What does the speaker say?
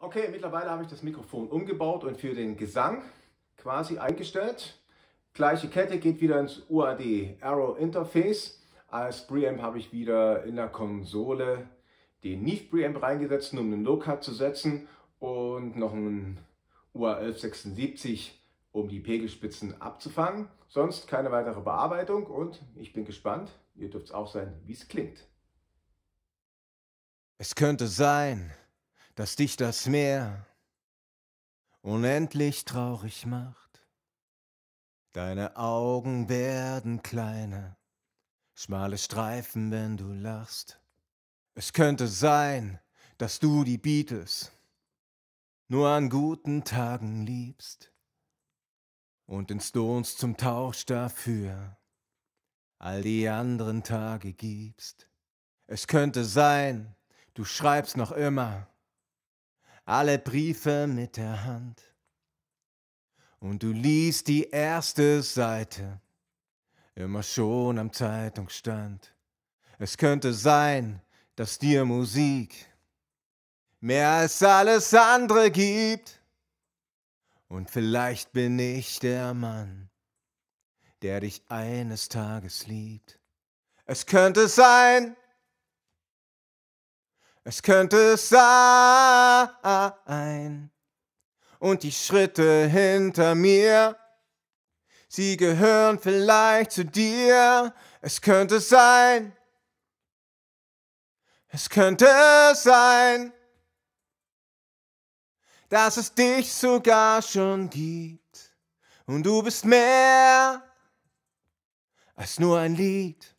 Okay, mittlerweile habe ich das Mikrofon umgebaut und für den Gesang quasi eingestellt. Gleiche Kette geht wieder ins UAD Arrow Interface. Als Preamp habe ich wieder in der Konsole den Neve Preamp reingesetzt, um einen Low Cut zu setzen und noch einen UA1176 um die Pegelspitzen abzufangen. Sonst keine weitere Bearbeitung und ich bin gespannt, ihr dürft es auch sein, wie es klingt. Es könnte sein, dass dich das Meer unendlich traurig macht. Deine Augen werden kleine, schmale Streifen, wenn du lachst. Es könnte sein, dass du die Beatles nur an guten Tagen liebst und den Stones zum Tausch dafür all die anderen Tage gibst. Es könnte sein, du schreibst noch immer alle Briefe mit der Hand. Und du liest die erste Seite, immer schon am Zeitungsstand. Es könnte sein, dass dir Musik mehr als alles andere gibt. Und vielleicht bin ich der Mann, der dich eines Tages liebt. Es könnte sein, es könnte sein. Und die Schritte hinter mir, sie gehören vielleicht zu dir. Es könnte sein. Es könnte sein, dass es dich sogar schon gibt. Und du bist mehr als nur ein Lied.